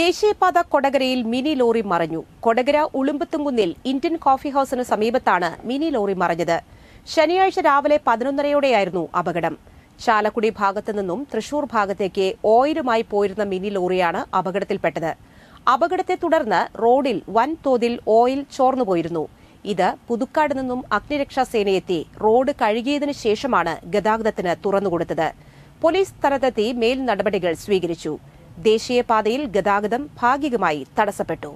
ദേശീയപാത കൊടകരയിൽ mini lorry മറിഞ്ഞു കൊടകര ഉളുമ്പത്തുംകുന്നിൽ ഇന്ത്യൻ കോഫി ഹൌസിന് സമീപത്താണ് മിനി ലോറി മറിഞ്ഞത് ശനിയാഴ്ച രാവിലെ പതിനൊന്നരയോടെയായിരുന്നു അപകടം ചാലക്കുടി ഭാഗത്തു നിന്നും തൃശൂർ ഭാഗത്തേക്ക് ഓയിലുമായി പോയിരുന്ന മിനി ലോറിയാണ് അപകടത്തിൽപ്പെട്ടത് അപകടത്തെ തുടർന്ന് റോഡിൽ വൻതോതിൽ ഓയിൽ ചോർന്നുപോയിരുന്നു ഇത് പുതുക്കാട് നിന്നും അഗ്നിരക്ഷാ സേനയെത്തി റോഡ് കഴുകിയതിനു ശേഷമാണ് ഗതാഗതത്തിന് തുറന്നുകൊടുത്തത് പോലീസ് സ്ഥലത്തെത്തി മേൽ നടപടികൾ സ്വീകരിച്ചു ദേശീയപാതയിൽ ഗതാഗതം ഭാഗികമായി തടസ്സപ്പെട്ടു